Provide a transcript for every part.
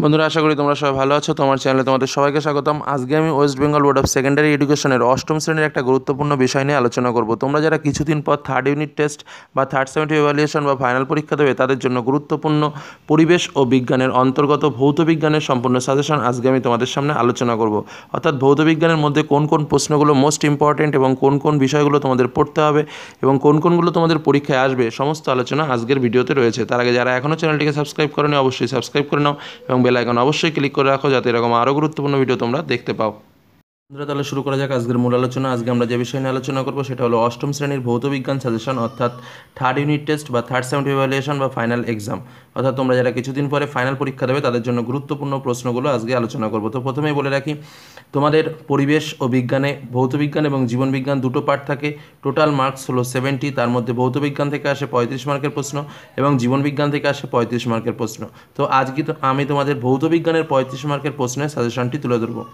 বন্ধুরা আশা করি তোমরা সবাই ভালো আছো তোমার চ্যানেলে তোমাদের সবাইকে স্বাগতম আজকে আমি West Bengal board of secondary এডুকেশনের অষ্টম শ্রেণীর একটা গুরুত্বপূর্ণ বিষয় নিয়ে আলোচনা করব তোমরা যারা কিছুদিন পর থার্ড ইউনিট টেস্ট বা থার্ড সেমেটিভ ইভ্যালুয়েশন বা ফাইনাল পরীক্ষা দেবে তাদের জন্য গুরুত্বপূর্ণ পরিবেশ ও বিজ্ঞানের অন্তর্গত ভৌত বিজ্ঞানের সম্পূর্ণ সাজেশন আজকে আমি তোমাদের সামনে আলোচনা করব অর্থাৎ ভৌত বিজ্ঞানের মধ্যে কোন কোন প্রশ্নগুলো মোস্ট ইম্পর্টেন্ট এবং কোন কোন বিষয়গুলো তোমাদের পড়তে হবে এবং কোন কোনগুলো তোমাদের পরীক্ষায় আসবে সমস্ত আলোচনা আজকের ভিডিওতে রয়েছে তার আগে যারা এখনও চ্যানেলটিকে সাবস্ক্রাইব করেনি অবশ্যই সাবস্ক্রাইব করে নাও এবং বেলাইকন অবশ্যই ক্লিক করে রাখো যাতে এরকম আরও গুরুত্বপূর্ণ ভিডিও তোমরা দেখতে পাও বন্ধুরা তাহলে শুরু করা যাক আজকের মূল আলোচনা আজকে আমরা যে বিষয় নিয়ে আলোচনা করবো সেটা হলো অষ্টম শ্রেণীর ভৌত বিজ্ঞান সাজেশন অর্থাৎ থার্ড ইউনিট টেস্ট বা থার্ড সেম ইভ্যালুয়েশন বা ফাইনাল এক্সাম অর্থাৎ তোমরা যারা কিছুদিন পরে ফাইনাল পরীক্ষা দেবে তাদের জন্য গুরুত্বপূর্ণ প্রশ্নগুলো আজকে আলোচনা করবো তো প্রথমেই বলে রাখি তোমাদের পরিবেশ ও বিজ্ঞানে ভৌত বিজ্ঞান এবং জীবন বিজ্ঞান দুটো পার্ট থাকে টোটাল মার্কস হলো সেভেন্টি তার মধ্যে ভৌত বিজ্ঞান থেকে আসে পঁয়ত্রিশ মার্কের প্রশ্ন এবং জীবন বিজ্ঞান থেকে আসে পঁয়ত্রিশ মার্কের প্রশ্ন তো আজকে তো আমি তোমাদের ভৌত বিজ্ঞানের পঁয়ত্রিশ মার্কের প্রশ্নের সাজেশনটি তুলে ধরবো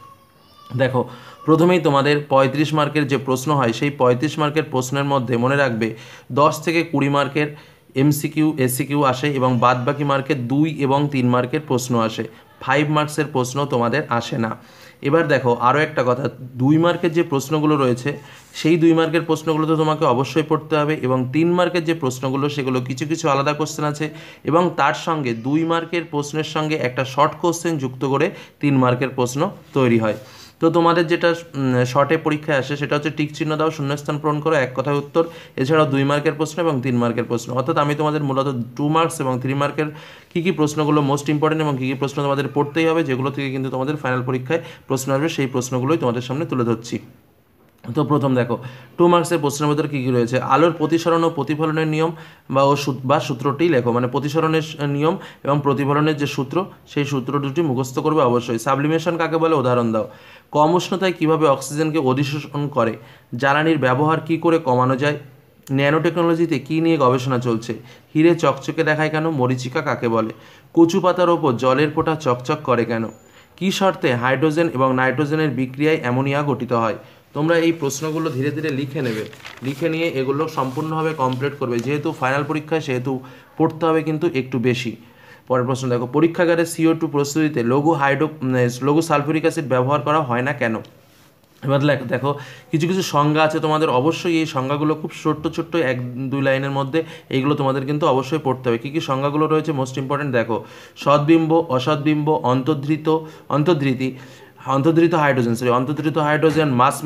দেখো প্রথমেই তোমাদের ৩৫ মার্কের যে প্রশ্ন হয় সেই ৩৫ মার্কের প্রশ্নের মধ্যে মনে রাখবে 10 থেকে কুড়ি মার্কের এমসিকিউ এসিকিউ আসে এবং বাদ বাকি মার্কের দুই এবং তিন মার্কের প্রশ্ন আসে ফাইভ মার্কসের প্রশ্ন তোমাদের আসে না এবার দেখো আরও একটা কথা দুই মার্কের যে প্রশ্নগুলো রয়েছে সেই দুই মার্কের প্রশ্নগুলো তো তোমাকে অবশ্যই পড়তে হবে এবং তিন মার্কের যে প্রশ্নগুলো সেগুলো কিছু কিছু আলাদা কোশ্চেন আছে এবং তার সঙ্গে দুই মার্কের প্রশ্নের সঙ্গে একটা শর্ট কোশ্চেন যুক্ত করে তিন মার্কের প্রশ্ন তৈরি হয় তো তোমাদের যেটা শর্টে পরীক্ষায় আসে সেটা হচ্ছে টিক চিহ্ন দাও শূন্যস্থান পূরণ করো এক কথায় উত্তর এছাড়াও দুই মার্কের প্রশ্ন এবং তিন মার্কের প্রশ্ন অর্থাৎ আমি তোমাদের মূলত টু মার্কস এবং থ্রি মার্কের কী কী প্রশ্নগুলো মোস্ট ইম্পর্টেন্ট এবং কী কী প্রশ্ন তোমাদের পড়তেই হবে যেগুলো থেকে কিন্তু তোমাদের ফাইনাল পরীক্ষায় প্রশ্ন আসবে সেই প্রশ্নগুলোই তোমাদের সামনে তুলে ধরছি তো প্রথম দেখো টু মার্কসের প্রশ্নের ভিতরে কী কী রয়েছে আলোর প্রতিসরণ ও প্রতিফলনের নিয়ম বা ও বা সূত্রটি লেখো মানে প্রতিসরণের নিয়ম এবং প্রতিফলনের যে সূত্র সেই সূত্র দুটি মুখস্থ করবে অবশ্যই সাবলিমেশন কাকে বলে উদাহরণ দাও কম উষ্ণতায় কীভাবে অক্সিজেনকে অধিশোষণ করে জ্বালানির ব্যবহার কি করে কমানো যায় ন্যানো টেকনোলজিতে কী নিয়ে গবেষণা চলছে হিরে চকচকে দেখায় কেন মরিচিকা কাকে বলে কচু পাতার ওপর জলের ফোঁটা চকচক করে কেন কী শর্তে হাইড্রোজেন এবং নাইট্রোজেনের বিক্রিয়ায় অ্যামোনিয়া গঠিত হয় তোমরা এই প্রশ্নগুলো ধীরে ধীরে লিখে নেবে লিখে নিয়ে এগুলো সম্পূর্ণভাবে কমপ্লিট করবে যেহেতু ফাইনাল পরীক্ষা সেহেতু পড়তে হবে কিন্তু একটু বেশি পরের প্রশ্ন দেখো পরীক্ষাগারে সিও টু প্রস্তুতিতে লঘু হাইড্রো মানে লঘু সালফুরিক অ্যাসিড ব্যবহার করা হয় না কেন এবার দেখো কিছু কিছু সংজ্ঞা আছে তোমাদের অবশ্যই এই সংজ্ঞাগুলো খুব ছোট্ট ছোট্ট এক দুই লাইনের মধ্যে এইগুলো তোমাদের কিন্তু অবশ্যই পড়তে হবে কী কী সংজ্ঞাগুলো রয়েছে মোস্ট ইম্পর্ট্যান্ট দেখো সদ্বিম্ব অসদ্বিম্ব অন্তর্ধৃত অন্তর্ধৃতি অন্তর্দ্রিত হাইড্রোজেন সরি অন্তর্দ্রিত হাইড্রোজেন মাস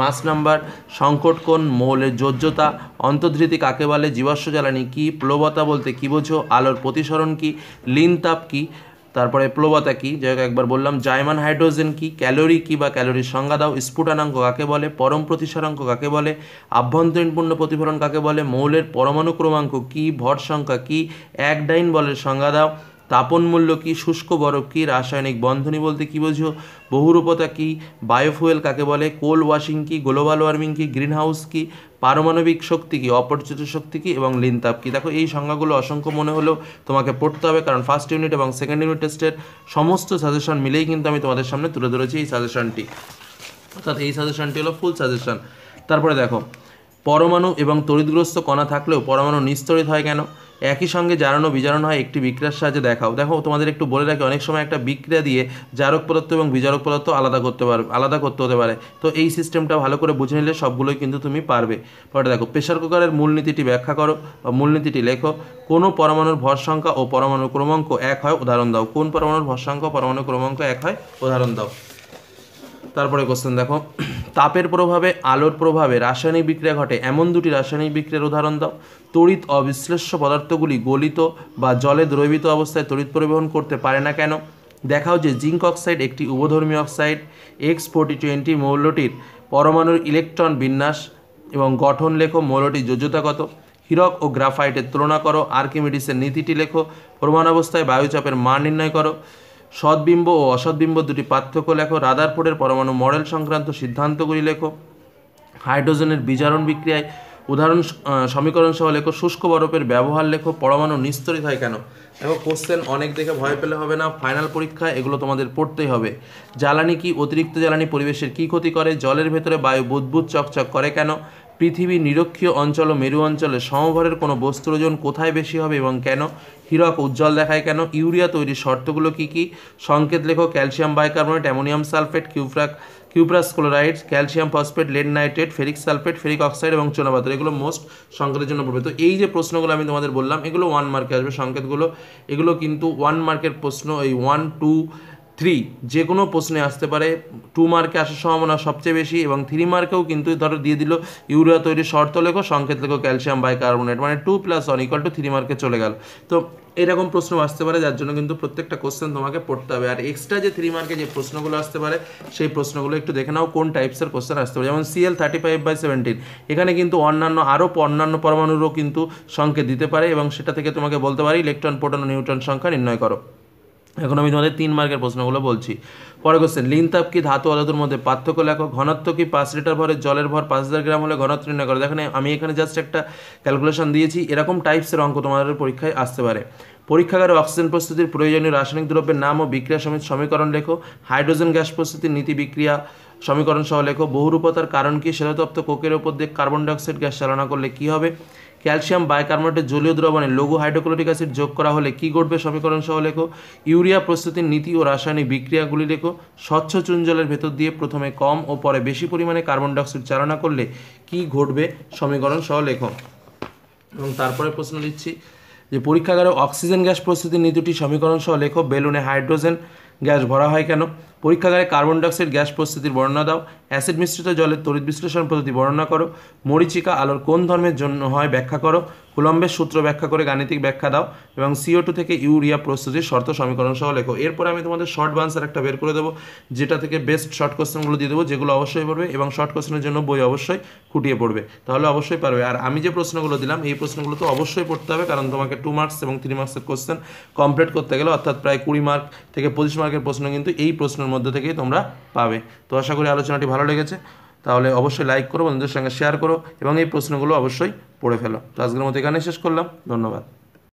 মাস নাম্বার সংকট কোন মৌলের যোজ্যতা অন্তর্ধৃতি কাকে বলে জীবাশ্ম জ্বালানি কি প্লবতা বলতে কি বোঝো আলোর প্রতিসরণ কি লিন তাপ কি তারপরে প্লবতা কি যাই একবার বললাম জায়মান হাইড্রোজেন কি ক্যালোরি কি বা ক্যালোরির সংজ্ঞা দাও স্ফুটানাঙ্ক কাকে বলে পরম প্রতিসরাঙ্ক কাকে বলে আভ্যন্তরীণপূর্ণ প্রতিফলন কাকে বলে মৌলের পরমাণু ক্রমাঙ্ক কি ভর সংখ্যা কি এক ডাইন বলের সংজ্ঞা দাও তাপন মূল্য কী শুষ্ক বরফ কী রাসায়নিক বন্ধনী বলতে কী বোঝো বহুরূপতা কী বায়োফুয়েল কাকে বলে কোল ওয়াশিং কী গ্লোবাল ওয়ার্মিং কী গ্রিন হাউস কী পারমাণবিক শক্তি কী অপরিচিত শক্তি কী এবং লিনতাপ কী দেখো এই সংজ্ঞাগুলো অসংখ্য মনে হলেও তোমাকে পড়তে হবে কারণ ফার্স্ট ইউনিট এবং সেকেন্ড ইউনিট টেস্টের সমস্ত সাজেশন মিলেই কিন্তু আমি তোমাদের সামনে তুলে ধরেছি এই সাজেশনটি অর্থাৎ এই সাজেশনটি হলো ফুল সাজেশন তারপরে দেখো পরমাণু এবং তড়িৎগ্রস্ত কণা থাকলেও পরমাণু নিস্তরিত হয় কেন একই সঙ্গে জারণও বিজারণ হয় একটি বিক্রিয়ার সাহায্যে দেখাও দেখো তোমাদের একটু বলে রাখি অনেক সময় একটা বিক্রিয়া দিয়ে জারক পদার্থ এবং বিজারক পদার্থ আলাদা করতে পারবে আলাদা করতে হতে পারে তো এই সিস্টেমটা ভালো করে বুঝে নিলে সবগুলোই কিন্তু তুমি পারবে পরে দেখো প্রেশার কুকারের মূলনীতিটি ব্যাখ্যা করো বা মূলনীতিটি লেখো কোনো পরমাণুর ভর সংখ্যা ও পরমাণুর ক্রমাঙ্ক এক হয় উদাহরণ দাও কোন পরমাণুর ভর সংখ্যা পরমাণুর ক্রমাঙ্ক এক হয় উদাহরণ দাও তারপরে কোশ্চেন দেখো তাপের প্রভাবে আলোর প্রভাবে রাসায়নিক বিক্রিয়া ঘটে এমন দুটি রাসায়নিক বিক্রিয়ার উদাহরণ দাও তড়িৎ অবিশ্লেষ্য পদার্থগুলি গলিত বা জলে দ্রবিত অবস্থায় তড়িৎ পরিবহন করতে পারে না কেন দেখাও যে জিঙ্ক অক্সাইড একটি উভধর্মী অক্সাইড এক্স ফোর্টি টোয়েন্টি মৌলটির পরমাণুর ইলেকট্রন বিন্যাস এবং গঠন লেখো মৌলটির যোজ্যতা কত ও গ্রাফাইটের তুলনা করো আর্কিমিডিসের নীতিটি লেখো প্রমাণ অবস্থায় বায়ুচাপের মান নির্ণয় করো সদ্বিম্ব ও অসদ্বিম্ব দুটি পার্থক্য লেখো রাদারফোর্ডের পরমাণু মডেল সংক্রান্ত সিদ্ধান্তগুলি লেখো হাইড্রোজেনের বিজারণ বিক্রিয়ায় উদাহরণ সমীকরণ সহ লেখো শুষ্ক বরফের ব্যবহার লেখো পরমাণু নিস্তরিত হয় কেন দেখো কোশ্চেন অনেক দেখে ভয় পেলে হবে না ফাইনাল পরীক্ষা এগুলো তোমাদের পড়তেই হবে জ্বালানি কি অতিরিক্ত জ্বালানি পরিবেশের কি ক্ষতি করে জলের ভেতরে বায়ু বুদ্বুদ চকচক করে কেন পৃথিবীর নিরক্ষীয় অঞ্চল ও মেরু অঞ্চলে সমভরের কোনো বস্তুর ওজন কোথায় বেশি হবে এবং কেন হিরক উজ্জ্বল দেখায় কেন ইউরিয়া তৈরির শর্তগুলো কি কি সংকেত লেখো ক্যালসিয়াম বাইকার্বনেট অ্যামোনিয়াম সালফেট কিউফ্রাক cuprous chloride calcium phosphate lead nitrate ferric sulphate ferric oxide এবং চোনাপাতর এগুলো মোস্ট সংকেতের জন্য পড়বে তো এই যে প্রশ্নগুলো আমি তোমাদের বললাম এগুলো ওয়ান মার্কে আসবে সংকেতগুলো এগুলো কিন্তু ওয়ান মার্কের প্রশ্ন এই ওয়ান টু থ্রি যে কোনো প্রশ্নে আসতে পারে টু মার্কে আসার সম্ভাবনা সবচেয়ে বেশি এবং থ্রি মার্কেও কিন্তু ধরো দিয়ে দিল ইউরিয়া তৈরি শর্ত লেখো সংকেত লেখো ক্যালসিয়াম কার্বোনেট মানে two plus one equal two three মার্কে চলে গেল তো এরকম প্রশ্ন আসতে পারে যার জন্য কিন্তু প্রত্যেকটা কোশ্চেন তোমাকে পড়তে হবে আর এক্সট্রা যে থ্রি মার্কে যে প্রশ্নগুলো আসতে পারে সেই প্রশ্নগুলো একটু দেখে নাও কোন টাইপসের কোশ্চেন আসতে পারে যেমন CL thirty five by seventeen এখানে কিন্তু অন্যান্য আরও অন্যান্য পরমাণুরও কিন্তু সংকেত দিতে পারে এবং সেটা থেকে তোমাকে বলতে পারি ইলেকট্রন প্রোটন নিউট্রন সংখ্যা নির্ণয় করো এখন আমি তোমাদের তিন মার্কের প্রশ্নগুলো বলছি পরে কোশ্চেন লিন তাপ কি ধাতু অধাতুর মধ্যে পার্থক্য লেখো ঘনত্ব কি পাঁচ লিটার ভরের জলের ভর পাঁচ হাজার গ্রাম হলে ঘনত্ব নির্ণয় করো দেখেন আমি এখানে জাস্ট একটা ক্যালকুলেশন দিয়েছি এরকম টাইপসের অঙ্ক তোমাদের পরীক্ষায় আসতে পারে পরীক্ষাগারে অক্সিজেন প্রস্তুতির প্রয়োজনীয় রাসায়নিক দ্রব্যের নাম ও বিক্রিয়া সমেত সমীকরণ লেখো হাইড্রোজেন গ্যাস প্রস্তুতির নীতি বিক্রিয়া সমীকরণ সহ লেখো বহুরূপতার কারণ কি শ্বেততপ্ত কোকের ওপর দিয়ে কার্বন ডাইঅক্সাইড গ্যাস চালনা করলে কি হবে ক্যালসিয়াম বাইকার্বনেটের জলীয় দ্রবণে লঘু হাইড্রোক্লোরিক অ্যাসিড যোগ করা হলে কি ঘটবে সমীকরণ সহ লেখো ইউরিয়া প্রস্তুতির নীতি ও রাসায়নিক বিক্রিয়াগুলি লেখো স্বচ্ছ চুন জলের ভেতর দিয়ে প্রথমে কম ও পরে বেশি পরিমাণে কার্বন ডাইঅক্সাইড চালনা করলে কি ঘটবে সমীকরণ সহ লেখো এবং তারপরে প্রশ্ন দিচ্ছি যে পরীক্ষাগারে অক্সিজেন গ্যাস প্রস্তুতির নীতিটি সমীকরণ সহ লেখো বেলুনে হাইড্রোজেন গ্যাস ভরা হয় কেন পরীক্ষাগারে কার্বন ডাইঅক্সাইড গ্যাস প্রস্তুতির বর্ণনা দাও অ্যাসিড মিশ্রিত জলের তড়িৎ বিশ্লেষণ পদ্ধতি বর্ণনা করো মরিচিকা আলোর কোন ধর্মের জন্য হয় ব্যাখ্যা করো কুলম্বের সূত্র ব্যাখ্যা করে গাণিতিক ব্যাখ্যা দাও এবং সিও টু থেকে ইউরিয়া প্রস্তুতির শর্ত সমীকরণ সহ লেখো এরপরে আমি তোমাদের শর্ট বান্সার একটা বের করে দেবো যেটা থেকে বেস্ট শর্ট কোশ্চেনগুলো দিয়ে দেবো যেগুলো অবশ্যই পড়বে এবং শর্ট কোশ্চেনের জন্য বই অবশ্যই খুটিয়ে পড়বে তাহলে অবশ্যই পারবে আর আমি যে প্রশ্নগুলো দিলাম এই প্রশ্নগুলো তো অবশ্যই পড়তে হবে কারণ তোমাকে টু মার্কস এবং থ্রি মার্কসের কোয়েশ্চেন কমপ্লিট করতে গেলে অর্থাৎ প্রায় কুড়ি মার্ক থেকে পঁচিশ মার্কের প্রশ্ন কিন্তু এই প্রশ্ন আলোচনার মধ্যে থেকেই তোমরা পাবে তো আশা করি আলোচনাটি ভালো লেগেছে তাহলে অবশ্যই লাইক করো বন্ধুদের সঙ্গে শেয়ার করো এবং এই প্রশ্নগুলো অবশ্যই পড়ে ফেলো তো আজকের মতো এখানে শেষ করলাম ধন্যবাদ